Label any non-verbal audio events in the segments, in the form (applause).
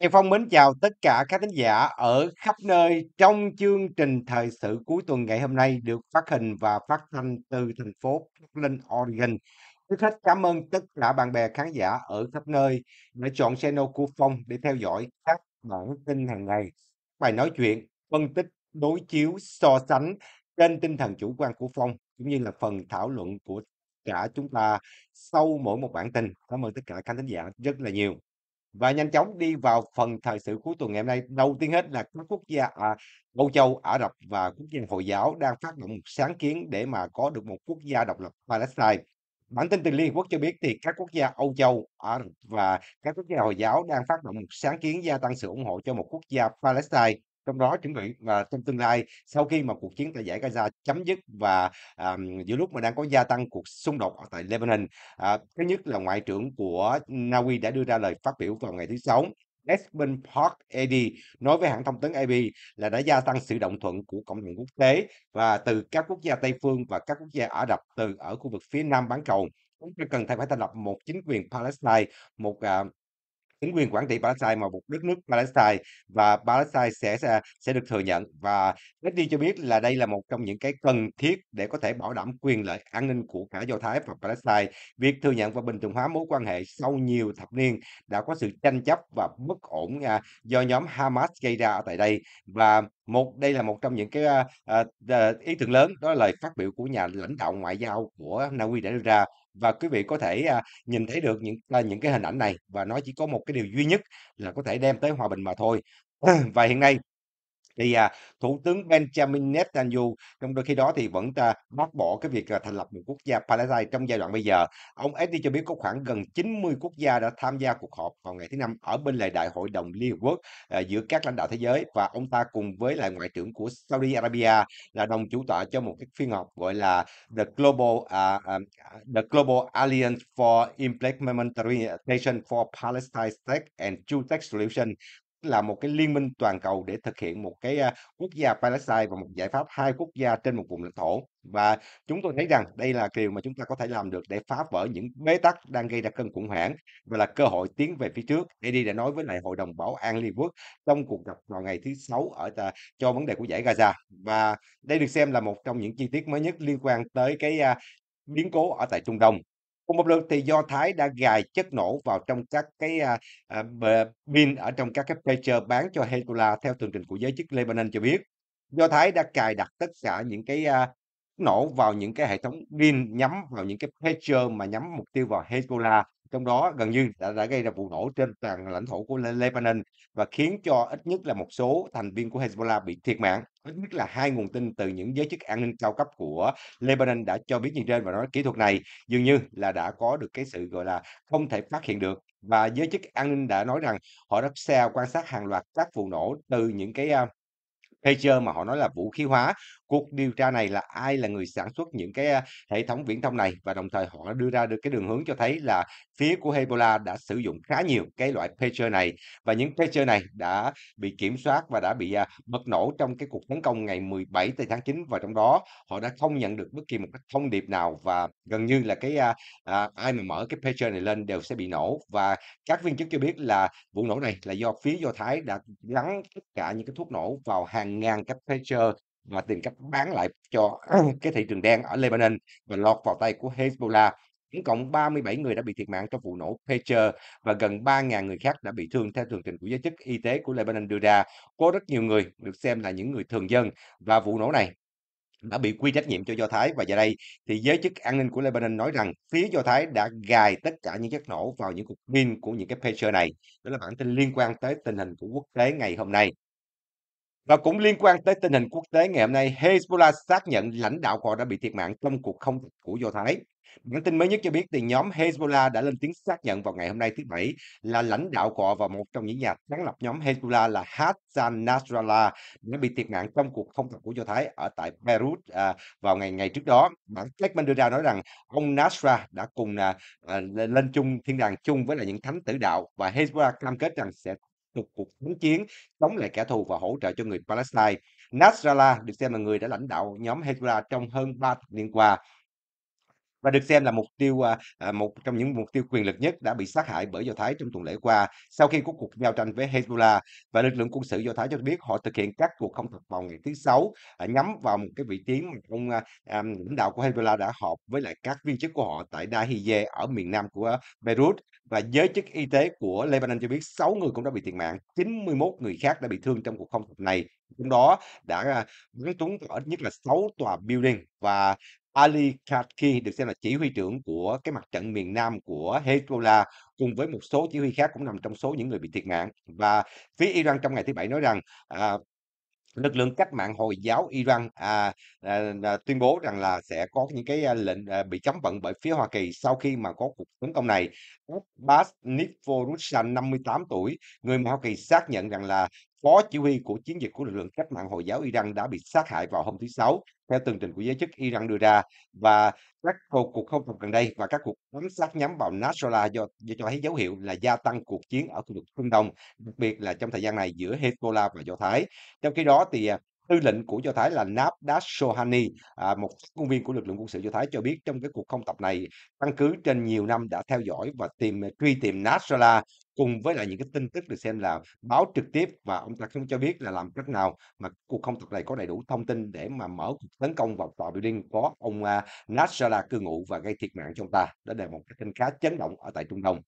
Kỳ Phong mến chào tất cả các khán giả ở khắp nơi trong chương trình thời sự cuối tuần ngày hôm nay được phát hình và phát thanh từ thành phố Portland, Oregon. Trước hết cảm ơn tất cả bạn bè khán giả ở khắp nơi đã chọn channel của Phong để theo dõi các bản tin hàng ngày, bài nói chuyện, phân tích, đối chiếu, so sánh trên tinh thần chủ quan của Phong cũng như là phần thảo luận của cả chúng ta sau mỗi một bản tin. Cảm ơn tất cả khán giả rất là nhiều và nhanh chóng đi vào phần thời sự cuối tuần ngày hôm nay. Đầu tiên hết là các quốc gia à, Âu Châu, Ả Rập và quốc gia Hồi giáo đang phát động một sáng kiến để mà có được một quốc gia độc lập Palestine. Bản tin từ Liên Hợp Quốc cho biết thì các quốc gia Âu Châu, Ả Rập và các quốc gia Hồi giáo đang phát động một sáng kiến gia tăng sự ủng hộ cho một quốc gia Palestine trong đó chuẩn bị và trong tương lai sau khi mà cuộc chiến tại giải Gaza chấm dứt và à, giữa lúc mà đang có gia tăng cuộc xung đột tại Lebanon. À, thứ nhất là ngoại trưởng của Na Uy đã đưa ra lời phát biểu vào ngày thứ sáu Espen Park AD nói với hãng thông tấn AP là đã gia tăng sự đồng thuận của cộng đồng quốc tế và từ các quốc gia Tây phương và các quốc gia Ả Rập từ ở khu vực phía nam bán cầu. cũng cần phải thành lập một chính quyền Palestine, một uh, chính quyền quản trị Palestine mà một đất nước Palestine và Palestine sẽ sẽ, sẽ được thừa nhận và netanyahu cho biết là đây là một trong những cái cần thiết để có thể bảo đảm quyền lợi an ninh của cả Do Thái và Palestine. Việc thừa nhận và bình thường hóa mối quan hệ sau nhiều thập niên đã có sự tranh chấp và bất ổn à, do nhóm Hamas gây ra ở tại đây và một đây là một trong những cái à, à, ý tưởng lớn đó là lời phát biểu của nhà lãnh đạo ngoại giao của Na Uy đã đưa ra và quý vị có thể, à, nhìn thấy được những, a, à, những cái hình ảnh này và nó chỉ có một cái điều duy nhất là có thể đem tới hòa bình mà thôi. (clears throat) Và hiện nay thì à, thủ tướng Benjamin Netanyahu trong đôi khi đó thì vẫn à, bác bỏ cái việc à, thành lập một quốc gia Palestine trong giai đoạn bây giờ ông Eddie cho biết có khoảng gần 90 quốc gia đã tham gia cuộc họp vào ngày thứ năm ở bên lề đại hội đồng Liên Hợp Quốc à, giữa các lãnh đạo thế giới và ông ta cùng với lại ngoại trưởng của Saudi Arabia là đồng chủ tọa cho một cái phiên họp gọi là The Global uh, um, The Global Alliance for Implementation for Palestine State and Two State Solution là một cái liên minh toàn cầu để thực hiện một cái quốc gia Palestine và một giải pháp hai quốc gia trên một vùng lãnh thổ. Và chúng tôi thấy rằng đây là điều mà chúng ta có thể làm được để phá vỡ những bế tắc đang gây ra cơn khủng hoảng và là cơ hội tiến về phía trước. Để đi đã nói với lại Hội đồng Bảo an Liên Quốc trong cuộc gặp vào ngày thứ sáu ở uh, cho vấn đề của giải Gaza. Và đây được xem là một trong những chi tiết mới nhất liên quan tới cái biến cố ở tại Trung Đông Cùng một lúc thì Do Thái đã gài chất nổ vào trong các cái à, à, ở trong các cái picture bán cho Hezbollah theo tường trình của giới chức Lebanon cho biết. Do Thái đã cài đặt tất cả những cái à, nổ vào những cái hệ thống bin nhắm vào những cái picture mà nhắm mục tiêu vào Hezbollah trong đó gần như đã, đã gây ra vụ nổ trên toàn lãnh thổ của Lebanon và khiến cho ít nhất là một số thành viên của Hezbollah bị thiệt mạng. Ít nhất là hai nguồn tin từ những giới chức an ninh cao cấp của Lebanon đã cho biết như trên và nói kỹ thuật này dường như là đã có được cái sự gọi là không thể phát hiện được và giới chức an ninh đã nói rằng họ đã xa quan sát hàng loạt các vụ nổ từ những cái pager mà họ nói là vũ khí hóa cuộc điều tra này là ai là người sản xuất những cái hệ thống viễn thông này và đồng thời họ đã đưa ra được cái đường hướng cho thấy là phía của Hezbollah đã sử dụng khá nhiều cái loại pager này và những pager này đã bị kiểm soát và đã bị à, bật nổ trong cái cuộc tấn công ngày 17 tháng 9 và trong đó họ đã không nhận được bất kỳ một cái thông điệp nào và gần như là cái à, à, ai mà mở cái pager này lên đều sẽ bị nổ và các viên chức cho biết là vụ nổ này là do phía Do Thái đã gắn tất cả những cái thuốc nổ vào hàng ngàn cái pager và tìm cách bán lại cho (clears throat) cái thị trường đen ở Lebanon và lọt vào tay của Hezbollah. Tổng cộng 37 người đã bị thiệt mạng trong vụ nổ Pager và gần 3.000 người khác đã bị thương theo tường trình của giới chức y tế của Lebanon đưa ra. Có rất nhiều người được xem là những người thường dân và vụ nổ này đã bị quy trách nhiệm cho Do Thái và giờ đây thì giới chức an ninh của Lebanon nói rằng phía Do Thái đã gài tất cả những chất nổ vào những cuộc pin của những cái pager này. Đó là bản tin liên quan tới tình hình của quốc tế ngày hôm nay. Và cũng liên quan tới tình hình quốc tế ngày hôm nay, Hezbollah xác nhận lãnh đạo của họ đã bị thiệt mạng trong cuộc không kích của Do Thái. Bản tin mới nhất cho biết thì nhóm Hezbollah đã lên tiếng xác nhận vào ngày hôm nay thứ Bảy là lãnh đạo của họ và một trong những nhà sáng lập nhóm Hezbollah là Hassan Nasrallah đã bị thiệt mạng trong cuộc không kích của Do Thái ở tại Beirut à, vào ngày ngày trước đó. Bản statement đưa ra nói rằng ông Nasrallah đã cùng à, à lên chung thiên đàng chung với là những thánh tử đạo và Hezbollah cam kết rằng sẽ một cuộc kháng chiến chống lại kẻ thù và hỗ trợ cho người Palestine. Nasrallah được xem là người đã lãnh đạo nhóm Hezbollah trong hơn 3 thập niên qua và được xem là mục tiêu à, à, một trong những mục tiêu quyền lực nhất đã bị sát hại bởi Do Thái trong tuần lễ qua sau khi có cuộc giao tranh với Hezbollah và lực lượng quân sự Do Thái cho biết họ thực hiện các cuộc không thực vào ngày thứ sáu à, nhắm vào một cái vị trí mà ông lãnh đạo của Hezbollah đã họp với lại các viên chức của họ tại Dahiye ở miền nam của Beirut và giới chức y tế của Lebanon cho biết 6 người cũng đã bị thiệt mạng, 91 người khác đã bị thương trong cuộc không kích này. Trong đó đã bắn trúng ít nhất là 6 tòa building và Ali Khatki được xem là chỉ huy trưởng của cái mặt trận miền Nam của Hezbollah cùng với một số chỉ huy khác cũng nằm trong số những người bị thiệt mạng. Và phía Iran trong ngày thứ Bảy nói rằng à, lực lượng cách mạng Hồi giáo Iran à, à, à, tuyên bố rằng là sẽ có những cái à, lệnh à, bị chấm vận bởi phía Hoa Kỳ sau khi mà có cuộc tấn công này. Abbas Niforushan 58 tuổi, người mà Hoa Kỳ xác nhận rằng là phó chỉ huy của chiến dịch của lực lượng cách mạng Hồi giáo Iran đã bị sát hại vào hôm thứ Sáu, theo tường trình của giới chức Iran đưa ra, và các cuộc, không tập gần đây và các cuộc bắn sát nhắm vào Nasrallah do, do cho thấy dấu hiệu là gia tăng cuộc chiến ở khu vực Trung Đông, đặc biệt là trong thời gian này giữa Hezbollah và Do Thái. Trong khi đó, thì à, Tư lệnh của Do Thái là Navdas Sohani, à, một phát viên của lực lượng quân sự Do Thái cho biết trong cái cuộc không tập này, căn cứ trên nhiều năm đã theo dõi và tìm truy tìm Nasrallah cùng với lại những cái tin tức được xem là báo trực tiếp và ông ta không cho biết là làm cách nào mà cuộc không tập này có đầy đủ thông tin để mà mở cuộc tấn công vào tòa building có ông uh, Nasrallah cư ngụ và gây thiệt mạng cho ông ta. Đó là một cái tin khá chấn động ở tại Trung Đông.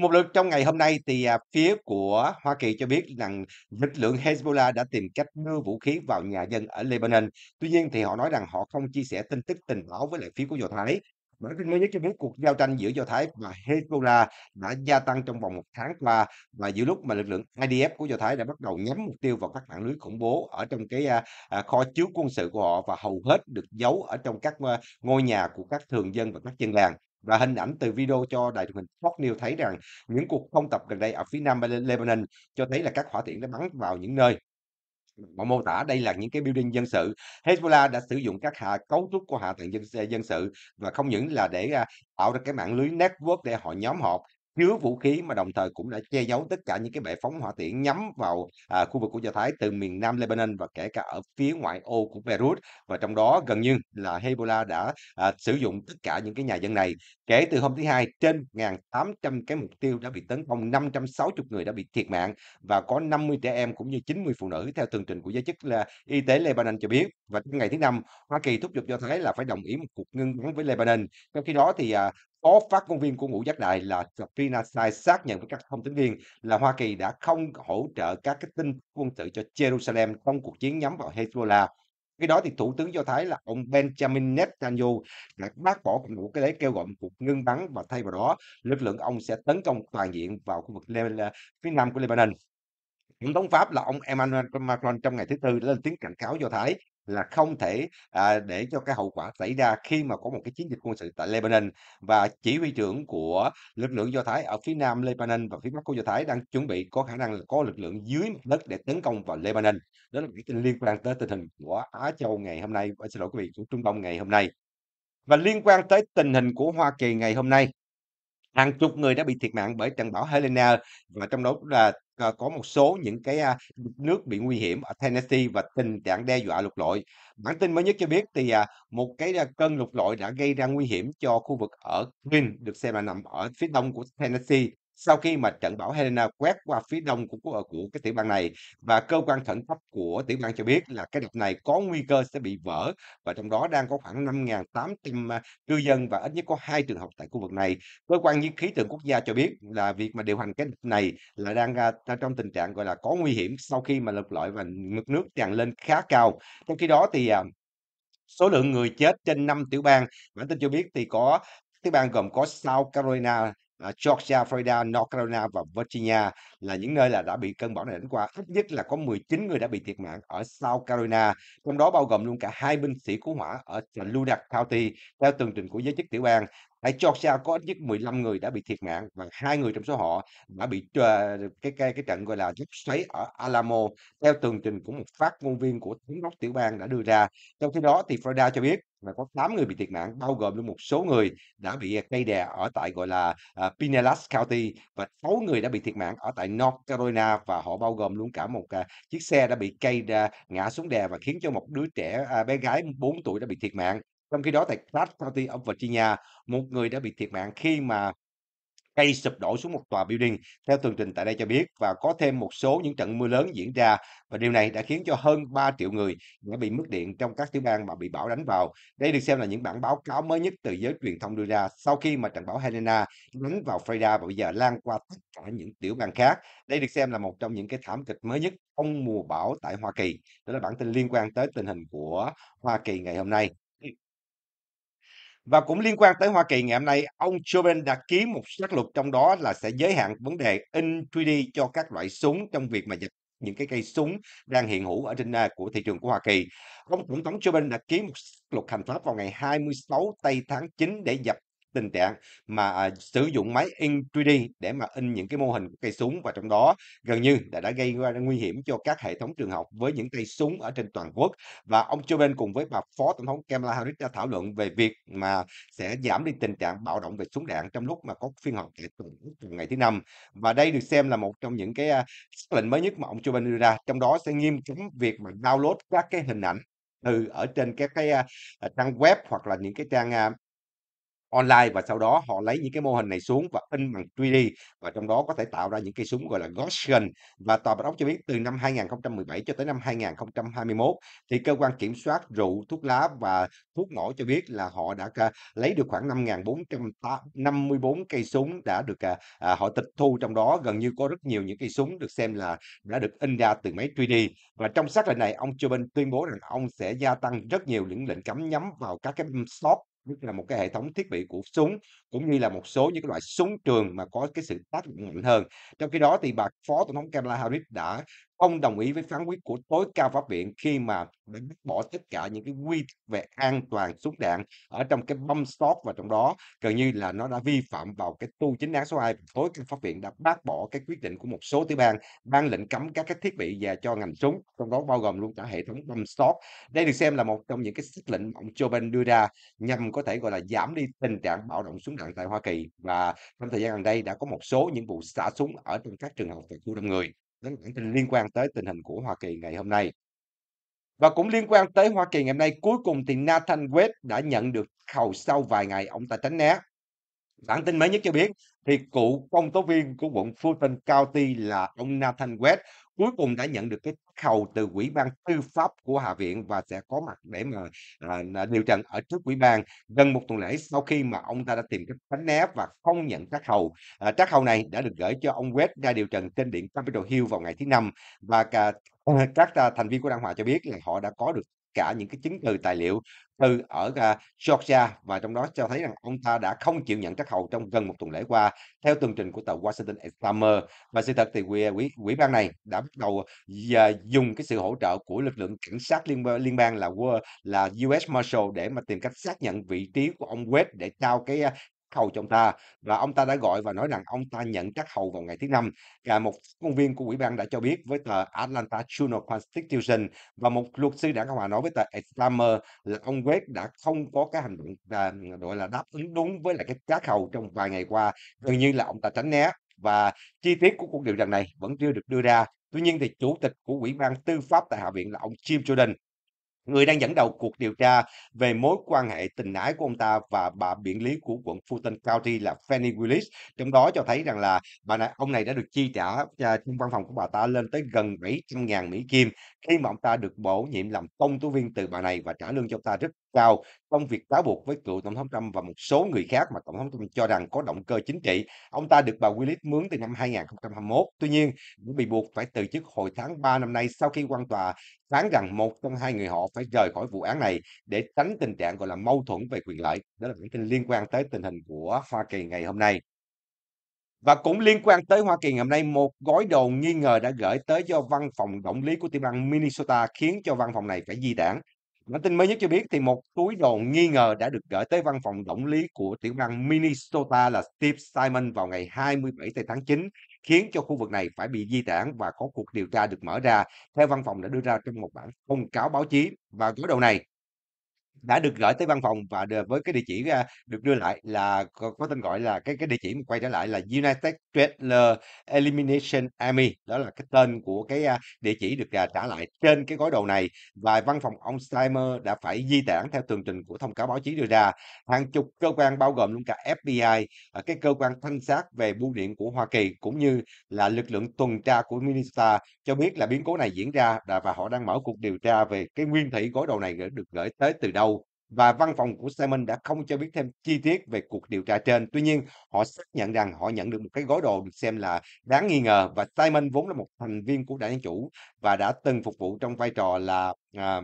Một lượt trong ngày hôm nay thì à, phía của Hoa Kỳ cho biết rằng lực lượng Hezbollah đã tìm cách đưa vũ khí vào nhà dân ở Lebanon. Tuy nhiên thì họ nói rằng họ không chia sẻ tin tức tình báo với lại phía của Do Thái. Bản tin mới nhất cho biết cuộc giao tranh giữa Do Thái và Hezbollah đã gia tăng trong vòng một tháng qua và giữa lúc mà lực lượng IDF của Do Thái đã bắt đầu nhắm mục tiêu vào các mạng lưới khủng bố ở trong cái à, à, kho chứa quân sự của họ và hầu hết được giấu ở trong các ngôi nhà của các thường dân và các dân làng và hình ảnh từ video cho đài truyền hình Fox News thấy rằng những cuộc không tập gần đây ở phía nam Lebanon cho thấy là các hỏa tiễn đã bắn vào những nơi mà mô tả đây là những cái building dân sự Hezbollah đã sử dụng các hạ cấu trúc của hạ tầng dân dân sự và không những là để à, tạo ra cái mạng lưới network để họ nhóm họp chứa vũ khí mà đồng thời cũng đã che giấu tất cả những cái bệ phóng hỏa tiễn nhắm vào à, khu vực của Do Thái từ miền Nam Lebanon và kể cả ở phía ngoại ô của Beirut và trong đó gần như là Hezbollah đã à, sử dụng tất cả những cái nhà dân này kể từ hôm thứ hai trên 1.800 cái mục tiêu đã bị tấn công 560 người đã bị thiệt mạng và có 50 trẻ em cũng như 90 phụ nữ theo tường trình của giới chức là y tế Lebanon cho biết và trong ngày thứ năm Hoa Kỳ thúc giục Do Thái là phải đồng ý một cuộc ngưng bắn với Lebanon trong khi đó thì à, Phó phát ngôn viên của Ngũ Giác Đài là Sabrina Sai xác nhận với các thông tấn viên là Hoa Kỳ đã không hỗ trợ các cái tin quân sự cho Jerusalem trong cuộc chiến nhắm vào Hezbollah. Cái đó thì Thủ tướng Do Thái là ông Benjamin Netanyahu đã bác bỏ một cái đấy kêu gọi một cuộc ngưng bắn và thay vào đó lực lượng ông sẽ tấn công toàn diện vào khu vực phía nam của Lebanon. Tổng thống Pháp là ông Emmanuel Macron trong ngày thứ Tư đã lên tiếng cảnh cáo Do Thái là không thể à, để cho cái hậu quả xảy ra khi mà có một cái chiến dịch quân sự tại Lebanon và chỉ huy trưởng của lực lượng Do Thái ở phía nam Lebanon và phía bắc của Do Thái đang chuẩn bị có khả năng là có lực lượng dưới mặt đất để tấn công vào Lebanon đó là cái tin liên quan tới tình hình của Á Châu ngày hôm nay à, xin lỗi quý vị của Trung Đông ngày hôm nay và liên quan tới tình hình của Hoa Kỳ ngày hôm nay Hàng chục người đã bị thiệt mạng bởi trận bão Helena và trong đó là ờ, có một số những cái, nước bị nguy hiểm ở Tennessee và tình trạng đe dọa lụt lội. Bản tin mới nhất cho biết thì, à, một cái, cơn lụt lội đã gây ra nguy hiểm cho khu vực ở Green được xem là nằm ở phía đông của Tennessee sau khi mà trận bão Helena quét qua phía đông của, của, của cái tiểu bang này và cơ quan khẩn cấp của tiểu bang cho biết là cái đập này có nguy cơ sẽ bị vỡ và trong đó đang có khoảng 5.800 à, cư dân và ít nhất có hai trường học tại khu vực này. Cơ quan như khí tượng quốc gia cho biết là việc mà điều hành cái đập này là đang uh, trong tình trạng gọi là có nguy hiểm sau khi mà lực lội và mực nước tràn lên khá cao. Trong khi đó thì à, số lượng người chết trên năm tiểu bang bản tin cho biết thì có tiểu bang gồm có South Carolina, Ờ, Georgia, Florida, North Carolina và Virginia là những nơi là đã bị cơn bão này đánh qua. Ít nhất là có 19 người đã bị thiệt mạng ở South Carolina, trong đó bao gồm luôn cả hai binh sĩ cứu hỏa ở Lunar County theo tường trình của giới chức tiểu bang. Hãy cho Georgia có ít nhất 15 người đã bị thiệt mạng và hai người trong số họ đã bị t cái cái cái trận, gọi là, lốc xoáy ở Alamo, theo tường trình của một phát ngôn viên của thống đốc tiểu bang đã đưa ra. Trong khi đó thì Florida cho biết là có 8 người bị thiệt mạng, bao gồm luôn một số người đã bị à, cây đè ở tại, gọi là, à, Pinellas County và 6 người đã bị thiệt mạng ở tại North Carolina và họ bao gồm luôn cả một, à, chiếc xe đã bị cây đa ngã xuống đè và khiến cho một đứa trẻ, à, bé gái 4 tuổi đã bị thiệt mạng. Trong khi đó tại Clark County ở Virginia, một người đã bị thiệt mạng khi mà cây sụp đổ xuống một tòa building, theo tường trình tại đây cho biết, và có thêm một số những trận mưa lớn diễn ra và điều này đã khiến cho hơn 3 triệu người đã bị mất điện trong các tiểu bang mà bị bão đánh vào. Đây được xem là những bản báo cáo mới nhất từ giới truyền thông đưa ra sau khi mà trận bão Helena đánh vào Florida và bây giờ lan qua tất cả những tiểu bang khác. Đây được xem là một trong những cái thảm kịch mới nhất trong mùa bão tại Hoa Kỳ. Đó là bản tin liên quan tới tình hình của Hoa Kỳ ngày hôm nay. Và cũng liên quan tới Hoa Kỳ ngày hôm nay, ông Joe Biden đã ký một sắc luật trong đó là sẽ giới hạn vấn đề in 3D cho các loại súng trong việc mà dịch những cái cây súng đang hiện hữu ở trên à, của thị trường của Hoa Kỳ. Ông Tổng thống Joe Biden đã ký một luật hành pháp vào ngày 26 tây tháng 9 để dập tình trạng mà à, sử dụng máy in 3D để mà in những cái mô hình của cây súng và trong đó gần như đã, đã gây ra nguy hiểm cho các hệ thống trường học với những cây súng ở trên toàn quốc và ông Joe Biden cùng với bà phó tổng thống Kamala Harris đã thảo luận về việc mà sẽ giảm đi tình trạng bạo động về súng đạn trong lúc mà có phiên họp tại tuần ngày thứ năm và đây được xem là một trong những cái sắc à, lệnh mới nhất mà ông Joe Biden đưa ra trong đó sẽ nghiêm cấm việc mà download các cái hình ảnh từ ở trên các cái uh, trang web hoặc là những cái trang uh, online và sau đó họ lấy những cái mô hình này xuống và in bằng 3D và trong đó có thể tạo ra những cây súng gọi là Ghost Gun và tòa bạch ốc cho biết từ năm 2017 cho tới năm 2021 thì cơ quan kiểm soát rượu thuốc lá và thuốc nổ cho biết là họ đã lấy được khoảng 5.454 cây súng đã được à, à, họ tịch thu trong đó gần như có rất nhiều những cây súng được xem là đã được in ra từ máy 3D và trong xác lệnh này ông Joe Biden tuyên bố rằng ông sẽ gia tăng rất nhiều những lệnh cấm nhắm vào các cái shop tức là một cái hệ thống thiết bị của súng cũng như là một số những cái loại súng trường mà có cái sự tác động mạnh hơn. Trong khi đó thì bà Phó Tổng thống Kamala Harris đã không đồng ý với phán quyết của tối cao pháp viện khi mà đã bác bỏ tất cả những cái quy về an toàn súng đạn ở trong cái bump stock và trong đó gần như là nó đã vi phạm vào cái tu chính án số 2 tối cao pháp viện đã bác bỏ cái quyết định của một số tiểu bang ban lệnh cấm các cái thiết bị và cho ngành súng trong đó bao gồm luôn cả hệ thống bump stock đây được xem là một trong những cái sắc lệnh mà ông Joe Biden đưa ra nhằm có thể gọi là giảm đi tình trạng bạo động súng đạn nặng tại Hoa Kỳ và trong thời gian gần đây đã có một số những vụ xả súng ở trong các trường học tại khu đông người. Đó là tin liên quan tới tình hình của Hoa Kỳ ngày hôm nay. Và cũng liên quan tới Hoa Kỳ ngày hôm nay, cuối cùng thì Nathan Webb đã nhận được khẩu sau vài ngày ông ta tránh né. Bản tin mới nhất cho biết thì cựu công tố viên của quận Fulton County là ông Nathan Webb cuối cùng đã nhận được cái khầu từ quỹ ban Tư pháp của Hạ viện và sẽ có mặt để mà, à, à, điều trần ở trước quỹ ban. Gần một tuần lễ sau khi mà ông ta đã tìm cách tránh né và không nhận trác hầu, à, trác hầu này đã được gửi cho ông West ra điều trần trên điện Capitol Hill vào ngày thứ năm và cả à, các à, thành viên của Đảng Hòa cho biết là họ đã có được cả những cái chứng từ tài liệu từ ở, Georgia và trong đó cho thấy rằng ông ta đã không chịu nhận trách hầu trong gần một tuần lễ qua, theo tường trình của tờ Washington Examiner. Và sự thật thì quỹ quỹ quỹ ban này đã bắt đầu à, dùng cái sự hỗ trợ của lực lượng cảnh sát liên liên bang là là US Marshal để mà tìm cách xác nhận vị trí của ông Wade để trao cái, à, hầu cho ông ta và ông ta đã gọi và nói rằng ông ta nhận trắc hầu vào ngày thứ năm Và một công viên của ủy ban đã cho biết với tờ Atlanta Journal Constitution và một luật sư đảng cộng hòa nói với tờ Examiner là ông Wade đã không có cái hành động à, gọi là đáp ứng đúng với lại cái trắc hầu trong vài ngày qua gần như là ông ta tránh né và chi tiết của cuộc điều trần này vẫn chưa được đưa ra tuy nhiên thì chủ tịch của ủy ban tư pháp tại hạ viện là ông Jim Jordan người đang dẫn đầu cuộc điều tra về mối quan hệ tình ái của ông ta và bà biện lý của quận Fulton County là Fanny Willis. Trong đó cho thấy rằng là bà này, ông này đã được chi trả à, trong văn phòng của bà ta lên tới gần 700.000 Mỹ Kim khi mà ông ta được bổ nhiệm làm công tố viên từ bà này và trả lương cho ông ta rất cao trong việc cáo buộc với cựu tổng thống Trump và một số người khác mà tổng thống Trump cho rằng có động cơ chính trị. Ông ta được bà Willis mướn từ năm 2021. Tuy nhiên, cũng bị buộc phải từ chức hồi tháng 3 năm nay sau khi quan tòa phán rằng một trong hai người họ phải rời khỏi vụ án này để tránh tình trạng gọi là mâu thuẫn về quyền lợi. Đó là những tin liên quan tới tình hình của Hoa Kỳ ngày hôm nay. Và cũng liên quan tới Hoa Kỳ ngày hôm nay, một gói đồ nghi ngờ đã gửi tới do văn phòng động lý của tiểu bang Minnesota khiến cho văn phòng này phải di tản. Bản tin mới nhất cho biết thì một túi đồ nghi ngờ đã được gửi tới văn phòng tổng lý của tiểu bang Minnesota là Steve Simon vào ngày 27 tháng 9, khiến cho khu vực này phải bị di tản và có cuộc điều tra được mở ra. Theo văn phòng đã đưa ra trong một bản thông cáo báo chí và gói đầu này đã được gửi tới văn phòng và với cái địa chỉ, được đưa lại là có có tên gọi là cái cái địa chỉ mà quay trở lại là United Trade Elimination Army, đó là cái tên của cái, địa chỉ được, à, trả lại trên cái gói đồ này và văn phòng ông Steimer đã phải di tản theo tường trình của thông cáo báo chí đưa ra. Hàng chục cơ quan bao gồm luôn cả FBI, à, cái cơ quan thanh sát về bưu điện của Hoa Kỳ cũng như là lực lượng tuần tra của Minnesota cho biết là biến cố này diễn ra và họ đang mở cuộc điều tra về cái nguyên thủy gói đồ này được gửi tới từ đâu và văn phòng của Simon đã không cho biết thêm chi tiết về cuộc điều tra trên. Tuy nhiên, họ xác nhận rằng họ nhận được một cái gói đồ được xem là đáng nghi ngờ và Simon vốn là một thành viên của đảng Chủ và đã từng phục vụ trong vai trò là à,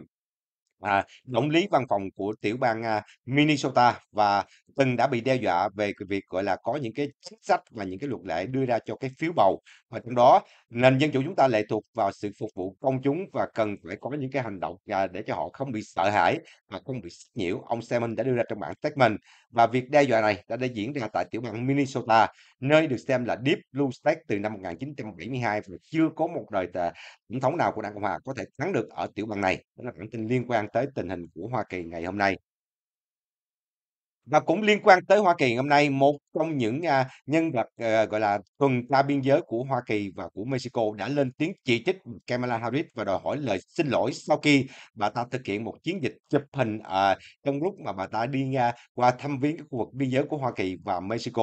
à, tổng lý văn phòng của tiểu bang à, Minnesota và từng đã bị đe dọa về việc, gọi là, có những cái chính sách và những cái luật lệ đưa ra cho cái phiếu bầu. Và trong đó nền dân chủ chúng ta lệ thuộc vào sự phục vụ công chúng và cần phải có những cái hành động, à, để cho họ không bị sợ hãi và không bị sách nhiễu. Ông Simon đã đưa ra trong bản statement và việc đe dọa này đã đã diễn ra tại tiểu bang Minnesota, nơi được xem là Deep Blue State từ năm 1972 và chưa có một đời tổng thống nào của Đảng Cộng hòa có thể thắng được ở tiểu bang này. Đó là bản tin liên quan tới tình hình của Hoa Kỳ ngày hôm nay. Và cũng liên quan tới Hoa Kỳ hôm nay, một trong những, à, nhân vật, ờ, gọi là, tuần tra biên giới của Hoa Kỳ và của Mexico đã lên tiếng chỉ trích Kamala Harris và đòi hỏi lời xin lỗi sau khi bà ta thực hiện một chiến dịch chụp hình, à, trong lúc mà bà ta đi, a, à, qua thăm viếng các khu vực biên giới của Hoa Kỳ và Mexico.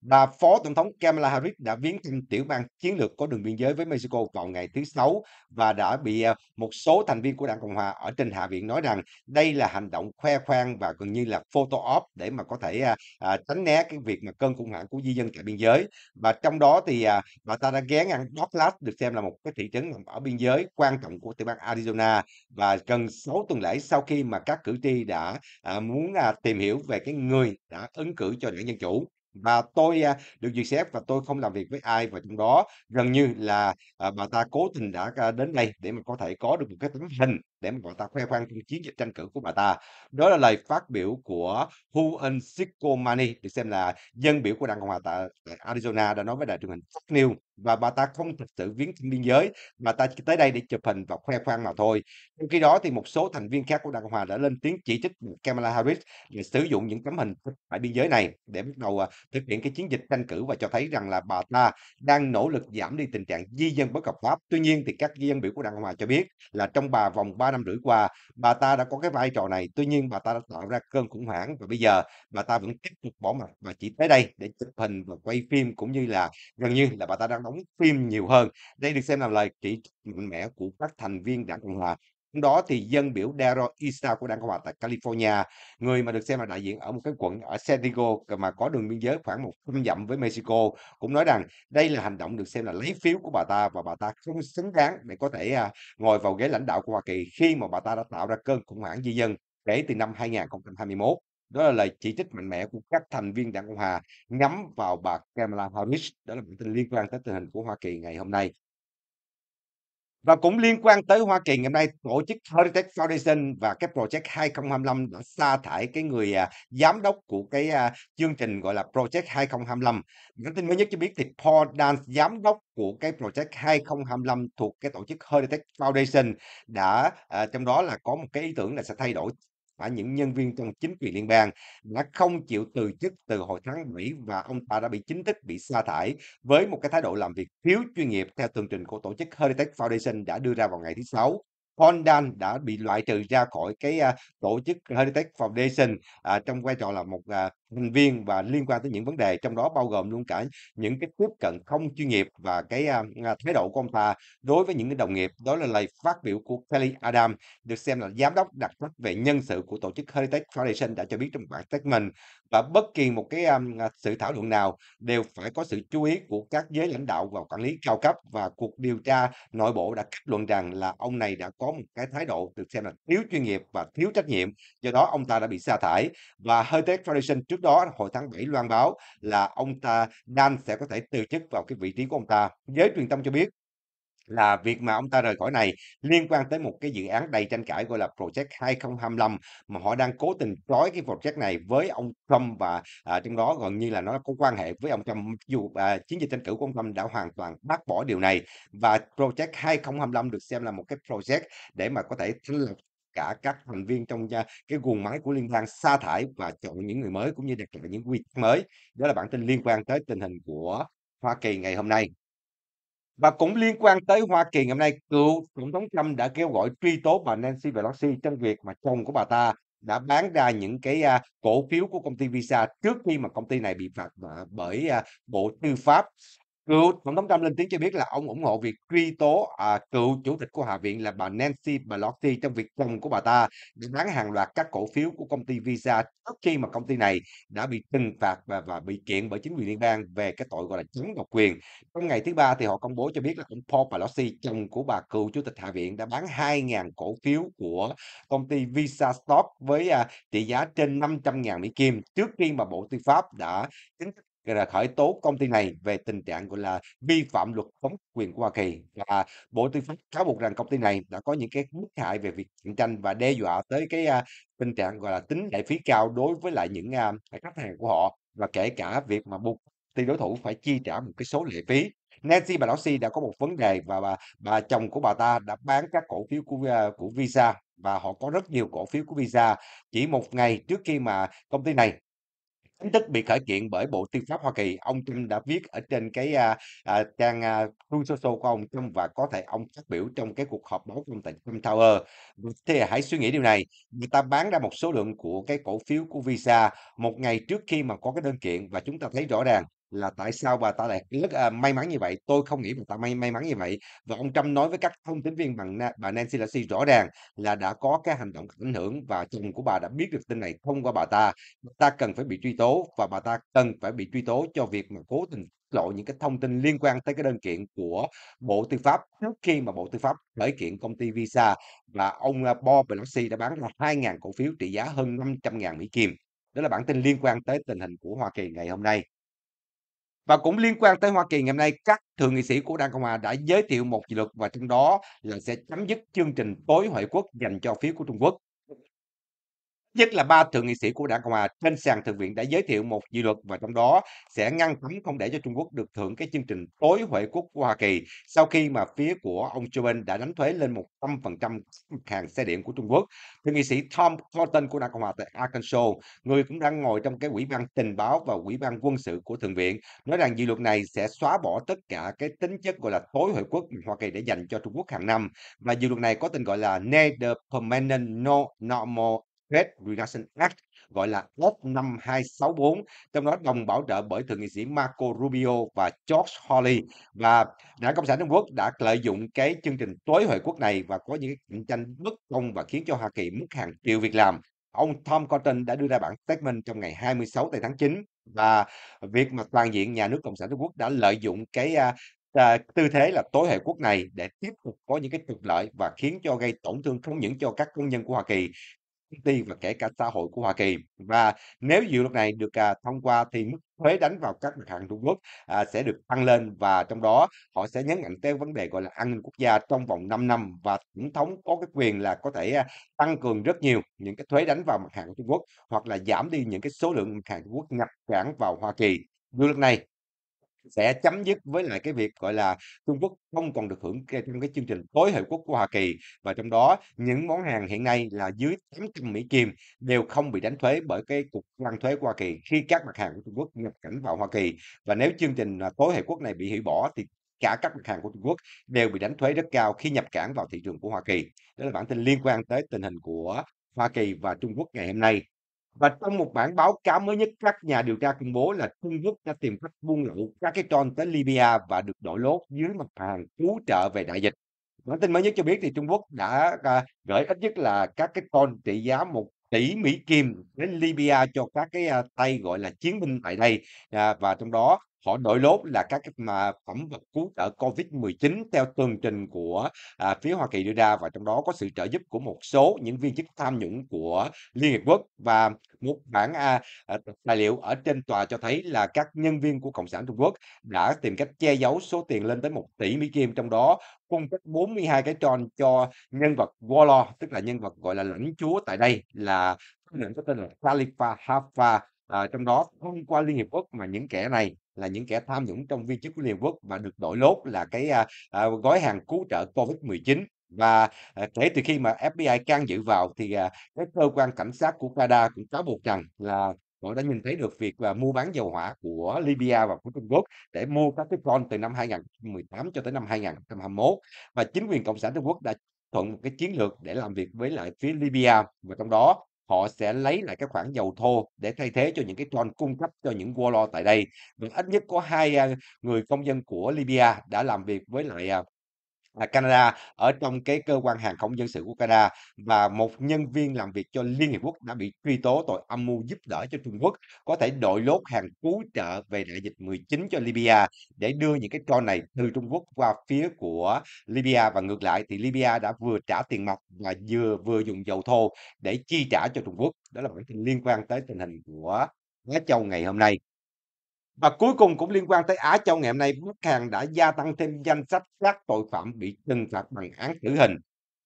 Bà Phó Tổng thống Kamala Harris đã viếng thăm tiểu bang chiến lược có đường biên giới với Mexico vào ngày thứ Sáu và đã bị, à, một số thành viên của Đảng Cộng hòa ở trên Hạ viện nói rằng đây là hành động khoe khoang và gần như là photo op để mà có thể à, à, tránh né cái việc mà cơn khủng hoảng của di dân tại biên giới và trong đó thì à, bà ta đã ghé ngang Douglas được xem là một cái thị trấn ở biên giới quan trọng của tiểu bang Arizona và gần 6 tuần lễ sau khi mà các cử tri đã à, muốn à, tìm hiểu về cái người đã ứng cử cho đảng dân chủ và tôi à, được duyệt xét và tôi không làm việc với ai và trong đó gần như là à, bà ta cố tình đã à, đến đây để mà có thể có được một cái tấm hình để mà bà ta khoe khoang trong chiến dịch tranh cử của bà ta. Đó là lời phát biểu của Hu Encikomani được xem là dân biểu của Đảng Cộng hòa tại, Arizona đã nói với đài truyền hình Fox News và bà ta không thực sự viếng biên giới, mà ta chỉ tới đây để chụp hình và khoe khoang mà thôi. Trong khi đó thì một số thành viên khác của Đảng Cộng hòa đã lên tiếng chỉ trích Kamala Harris để sử dụng những tấm hình tại biên giới này để bắt đầu à, thực hiện cái chiến dịch tranh cử và cho thấy rằng là bà ta đang nỗ lực giảm đi tình trạng di dân bất hợp pháp. Tuy nhiên thì các dân biểu của Đảng Cộng hòa cho biết là trong bà vòng 3 năm rưỡi qua bà ta đã có cái vai trò này tuy nhiên bà ta đã tạo ra cơn khủng hoảng và bây giờ bà ta vẫn tiếp tục bỏ mặt và chỉ tới đây để chụp hình và quay phim cũng như là gần như là bà ta đang đóng phim nhiều hơn đây được xem là lời chỉ mạnh mẽ của các thành viên đảng cộng hòa Hôm đó thì dân biểu Daryl Isna của Đảng Cộng hòa tại California, người mà được xem là đại diện ở một cái quận ở San Diego mà có đường biên giới khoảng một trăm dặm với Mexico, cũng nói rằng đây là hành động được xem là lấy phiếu của bà ta và bà ta không xứng đáng để có thể à, ngồi vào ghế lãnh đạo của Hoa Kỳ khi mà bà ta đã tạo ra cơn khủng hoảng di dân kể từ năm 2021. Đó là lời chỉ trích mạnh mẽ của các thành viên Đảng Cộng hòa nhắm vào bà Kamala Harris, đó là bản tin liên quan tới tình hình của Hoa Kỳ ngày hôm nay. Và cũng liên quan tới Hoa Kỳ ngày hôm nay, tổ chức Heritage Foundation và cái project 2025 đã sa thải cái người à, giám đốc của cái à, chương trình gọi là project 2025. Những tin mới nhất cho biết thì Paul Dance, giám đốc của cái project 2025 thuộc cái tổ chức Heritage Foundation đã à, trong đó là có một cái ý tưởng là sẽ thay đổi và những nhân viên trong chính quyền liên bang đã không chịu từ chức từ hồi tháng 7 và ông ta đã bị chính thức bị sa thải với một cái thái độ làm việc thiếu chuyên nghiệp theo tường trình của tổ chức Heritage Foundation đã đưa ra vào ngày thứ Sáu. Hondan đã bị loại trừ ra khỏi cái, a, à, tổ chức Heritage Foundation, à, trong vai trò là một, à, thành viên và liên quan tới những vấn đề trong đó bao gồm luôn cả những cái tiếp cận không chuyên nghiệp và cái, a, à, à, thái độ của ông ta đối với những cái đồng nghiệp. Đó là lời phát biểu của Kelly Adam được xem là giám đốc đặc trách về nhân sự của tổ chức Heritage Foundation đã cho biết trong bản statement và bất kỳ một cái, a, sự thảo luận nào đều phải có sự chú ý của các giới lãnh đạo và quản lý cao cấp và cuộc điều tra nội bộ đã kết luận rằng là ông này đã có một cái thái độ được xem là thiếu chuyên nghiệp và thiếu trách nhiệm. Do đó ông ta đã bị sa thải và Heritage Foundation trước đó hồi tháng 7 loan báo là ông ta Dan sẽ có thể từ chức vào cái vị trí của ông ta. Giới truyền thông cho biết là việc mà ông ta rời khỏi này liên quan tới một cái dự án đầy tranh cãi gọi là Project 2025 mà họ đang cố tình trói cái project này với ông Trump và à, trong đó gần như là nó có quan hệ với ông Trump dù à, chiến dịch tranh cử của ông Trump đã hoàn toàn bác bỏ điều này và Project 2025 được xem là một cái project để mà có thể thành lập cả các thành viên trong à, cái guồng máy của liên bang sa thải và chọn những người mới cũng như đặt lại những quy tắc mới đó là bản tin liên quan tới tình hình của Hoa Kỳ ngày hôm nay và cũng liên quan tới Hoa Kỳ ngày hôm nay, cựu Tổng thống Trump đã kêu gọi truy tố bà Nancy Pelosi trong việc mà chồng của bà ta đã bán ra những cái uh, cổ phiếu của công ty Visa trước khi mà công ty này bị phạt uh, bởi uh, Bộ Tư pháp. Cựu Tổng thống Trump lên tiếng cho biết là ông ủng hộ việc truy tố à, cựu chủ tịch của Hạ viện là bà Nancy Pelosi trong việc chồng của bà ta bán hàng loạt các cổ phiếu của công ty Visa trước khi mà công ty này đã bị trừng phạt và, và bị kiện bởi chính quyền liên bang về cái tội gọi là chống độc quyền. Trong ngày thứ ba thì họ công bố cho biết là ông Paul Pelosi, chồng của bà cựu chủ tịch Hạ viện đã bán 2.000 cổ phiếu của công ty Visa Stock với à, trị giá trên 500.000 Mỹ Kim trước khi mà Bộ Tư pháp đã chính thức là khởi tố công ty này về tình trạng, gọi là, vi phạm luật chống quyền của Hoa Kỳ. Và Bộ Tư pháp cáo buộc rằng công ty này đã có những cái bức hại về việc cạnh tranh và đe dọa tới cái, a, à, tình trạng, gọi là, tính lệ phí cao đối với lại những, a, à, khách hàng của họ và kể cả việc mà buộc ty đối thủ phải chi trả một cái số lệ phí. Nancy Pelosi đã có một vấn đề và bà bà chồng của bà ta đã bán các cổ phiếu của, a, à, của Visa và họ có rất nhiều cổ phiếu của Visa. Chỉ một ngày trước khi mà công ty này chính thức bị khởi kiện bởi Bộ Tư pháp Hoa Kỳ. Ông Trump đã viết ở trên cái, a, à, à, trang, a, à, Social của ông Trump và có thể ông phát biểu trong cái cuộc họp báo trong tại Trump Tower. Thì hãy suy nghĩ điều này, người ta bán ra một số lượng của cái cổ phiếu của Visa một ngày trước khi mà có cái đơn kiện và chúng ta thấy rõ ràng là tại sao bà ta lại rất à, may mắn như vậy tôi không nghĩ bà ta may may mắn như vậy và ông Trump nói với các thông tin viên bằng bà Nancy Pelosi rõ ràng là đã có cái hành động ảnh hưởng và chồng của bà đã biết được tin này thông qua bà ta bà ta cần phải bị truy tố và bà ta cần phải bị truy tố cho việc mà cố tình tiết lộ những cái thông tin liên quan tới cái đơn kiện của Bộ Tư pháp trước khi mà Bộ Tư pháp khởi kiện công ty Visa và ông à, Bob Pelosi đã bán ra 2.000 cổ phiếu trị giá hơn 500.000 Mỹ Kim đó là bản tin liên quan tới tình hình của Hoa Kỳ ngày hôm nay và cũng liên quan tới Hoa Kỳ ngày hôm nay, các thượng nghị sĩ của Đảng Cộng Hòa đã giới thiệu một dự luật và trong đó là sẽ chấm dứt chương trình tối hội quốc dành cho phía của Trung Quốc. Nhất là ba thượng nghị sĩ của Đảng Cộng hòa trên sàn thượng viện đã giới thiệu một dự luật và trong đó sẽ ngăn cấm không để cho Trung Quốc được hưởng cái chương trình tối huệ quốc của Hoa Kỳ sau khi mà phía của ông Joe Biden đã đánh thuế lên một trăm phần trăm hàng xe điện của Trung Quốc. Thượng nghị sĩ Tom Cotton của Đảng Cộng hòa tại Arkansas, người cũng đang ngồi trong cái ủy ban tình báo và ủy ban quân sự của Thượng viện, nói rằng dự luật này sẽ xóa bỏ tất cả cái tính chất gọi là tối huệ quốc Hoa Kỳ để dành cho Trung Quốc hàng năm. mà dự luật này có tên gọi là Neither Permanent No Normal Trade Reduction Act gọi là F5264, trong đó đồng bảo trợ bởi thượng nghị sĩ Marco Rubio và George Hawley. Và Đảng Cộng sản Trung Quốc đã lợi dụng cái chương trình tối hội quốc này và có những cạnh tranh bất công và khiến cho Hoa Kỳ mất hàng triệu việc làm. Ông Tom Cotton đã đưa ra bản statement trong ngày 26 tháng 9 và việc mà toàn diện nhà nước Cộng sản Trung Quốc đã lợi dụng cái à, à tư thế là tối hệ quốc này để tiếp tục có những cái trục lợi và khiến cho gây tổn thương không những cho các công nhân của Hoa Kỳ công ty và kể cả xã hội của Hoa Kỳ. Và nếu dự luật này được, à, thông qua thì mức thuế đánh vào các mặt hàng Trung Quốc, à, sẽ được tăng lên và trong đó họ sẽ nhấn mạnh tới vấn đề, gọi là, an ninh quốc gia trong vòng 5 năm và Tổng thống có cái quyền là có thể, à, tăng cường rất nhiều những cái thuế đánh vào mặt hàng của Trung Quốc hoặc là giảm đi những cái số lượng mặt hàng Trung Quốc nhập cảng vào Hoa Kỳ. Dự luật này sẽ chấm dứt với lại cái việc, gọi là, Trung Quốc không còn được hưởng trong cái chương trình tối Hội Quốc của Hoa Kỳ. Và trong đó những món hàng hiện nay là dưới $800 Mỹ kim đều không bị đánh thuế bởi cái cục quan thuế của Hoa Kỳ khi các mặt hàng của Trung Quốc nhập cảnh vào Hoa Kỳ. Và nếu chương trình, à, tối Hội Quốc này bị hủy bỏ thì cả các mặt hàng của Trung Quốc đều bị đánh thuế rất cao khi nhập cảng vào thị trường của Hoa Kỳ. Đó là bản tin liên quan tới tình hình của Hoa Kỳ và Trung Quốc ngày hôm nay. Và trong một bản báo cáo mới nhất, các nhà điều tra công bố là Trung Quốc đã tìm cách buôn lậu các cái tròn tới Libya và được đổi lốt dưới mặt hàng cứu trợ về đại dịch. Bản tin mới nhất cho biết thì Trung Quốc đã à, gửi ít nhất là các cái con trị giá một tỷ Mỹ Kim đến Libya cho các cái à, tay gọi là chiến binh tại đây à, và trong đó Họ đổi lốt là các cái mà phẩm vật cứu trợ COVID-19 theo tường trình của, à, phía Hoa Kỳ đưa ra và trong đó có sự trợ giúp của một số những viên chức tham nhũng của Liên hiệp quốc. Và một bản, à, à tài liệu ở trên tòa cho thấy là các nhân viên của Cộng sản Trung Quốc đã tìm cách che giấu số tiền lên tới 1 tỷ Mỹ Kim, trong đó cung cấp 42 cái tròn cho nhân vật warlord, tức là nhân vật gọi là lãnh chúa tại đây là có tên là Khalifa Haftar, à, trong đó thông qua Liên hiệp quốc mà những kẻ này là những kẻ tham nhũng trong viên chức của Liên Quốc và được đổi lốt là cái, à, à, gói hàng cứu trợ Covid-19. Và, à, kể từ khi mà FBI can dự vào thì, à, các cơ quan cảnh sát của Canada cũng cáo buộc rằng là họ đã nhìn thấy được việc là mua bán dầu hỏa của Libya và của Trung Quốc để mua các cái con từ năm 2018 cho tới năm 2021. Và chính quyền Cộng sản Trung Quốc đã thuận một cái chiến lược để làm việc với lại phía Libya và trong đó họ sẽ lấy lại cái khoản dầu thô để thay thế cho những cái ton cung cấp cho những warlord tại đây. Và ít nhất có hai, à, người công dân của Libya đã làm việc với lại, à, Canada ở trong cái cơ quan hàng không dân sự của Canada và một nhân viên làm việc cho Liên Hiệp Quốc đã bị truy tố tội âm mưu giúp đỡ cho Trung Quốc có thể đội lốt hàng cứu trợ về đại dịch 19 cho Libya để đưa những cái tro này từ Trung Quốc qua phía của Libya và ngược lại thì Libya đã vừa trả tiền mặt và vừa vừa dùng dầu thô để chi trả cho Trung Quốc đó là bản tin liên quan tới tình hình của Á Châu ngày hôm nay và cuối cùng cũng liên quan tới Á Châu ngày hôm nay, Bắc Hàn đã gia tăng thêm danh sách các tội phạm bị trừng phạt bằng án tử hình.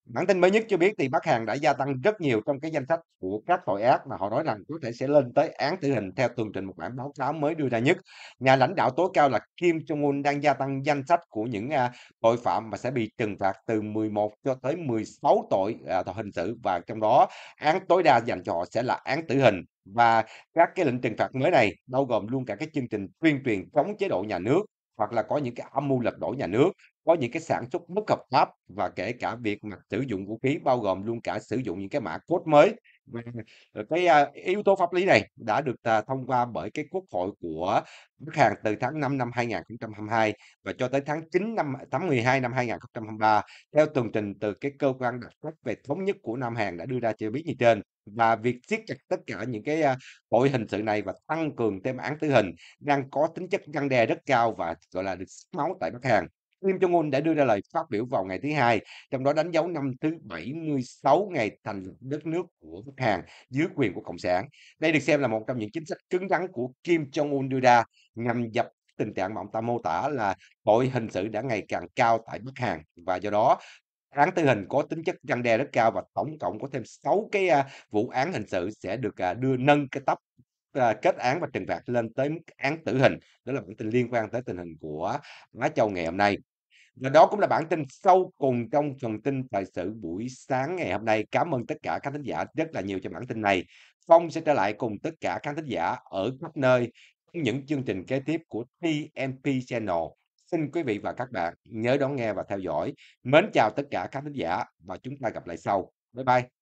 Bản tin mới nhất cho biết thì Bắc Hàn đã gia tăng rất nhiều trong cái danh sách của các tội ác mà họ nói rằng có thể sẽ lên tới án tử hình theo tường trình một bản báo cáo mới đưa ra nhất. Nhà lãnh đạo tối cao là Kim Jong-un đang gia tăng danh sách của những à, tội phạm mà sẽ bị trừng phạt từ 11 cho tới 16 tội à, tội hình sự và trong đó án tối đa dành cho họ sẽ là án tử hình và các cái lệnh trừng phạt mới này bao gồm luôn cả các chương trình tuyên truyền chống chế độ nhà nước hoặc là có những cái âm mưu lật đổ nhà nước có những cái sản xuất bất hợp pháp và kể cả việc mà sử dụng vũ khí bao gồm luôn cả sử dụng những cái mã code mới và (laughs) cái à, yếu tố pháp lý này đã được thông qua bởi cái quốc hội của Nước Hàn từ tháng 5 năm 2022 và cho tới tháng 9 năm tháng 12 năm 2023 theo tường trình từ cái cơ quan đặc trách về thống nhất của Nam Hàn đã đưa ra cho biết như trên và việc siết chặt tất cả những cái à, tội hình sự này và tăng cường thêm án tử hình đang có tính chất răn đe rất cao và gọi là được máu tại Bắc Hàn Kim Jong Un đã đưa ra lời phát biểu vào ngày thứ hai, trong đó đánh dấu năm thứ 76 ngày thành lập đất nước của Bắc Hàn dưới quyền của cộng sản. Đây được xem là một trong những chính sách cứng rắn của Kim Jong Un đưa ra nhằm dập tình trạng mà ông ta mô tả là tội hình sự đã ngày càng cao tại Bắc Hàn và do đó án tư hình có tính chất răn đe rất cao và tổng cộng có thêm 6 cái uh, vụ án hình sự sẽ được uh, đưa nâng cái tấp à, kết án và trừng phạt lên tới mức án tử hình đó là bản tin liên quan tới tình hình của Á Châu ngày hôm nay và đó cũng là bản tin sâu cùng trong phần tin thời sự buổi sáng ngày hôm nay. Cảm ơn tất cả các thính giả rất là nhiều cho bản tin này. Phong sẽ trở lại cùng tất cả các thính giả ở khắp nơi những chương trình kế tiếp của TMP Channel. Xin quý vị và các bạn nhớ đón nghe và theo dõi. Mến chào tất cả các thính giả và chúng ta gặp lại sau. Bye bye.